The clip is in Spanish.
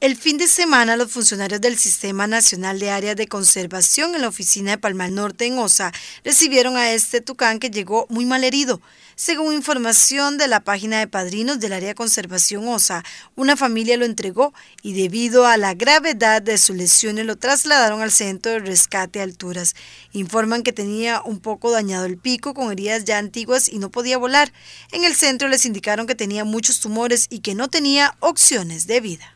El fin de semana, los funcionarios del Sistema Nacional de Áreas de Conservación en la oficina de del Norte en Osa recibieron a este tucán que llegó muy mal herido. Según información de la página de padrinos del Área de Conservación Osa, una familia lo entregó y debido a la gravedad de sus lesiones lo trasladaron al Centro de Rescate Alturas. Informan que tenía un poco dañado el pico con heridas ya antiguas y no podía volar. En el centro les indicaron que tenía muchos tumores y que no tenía opciones de vida.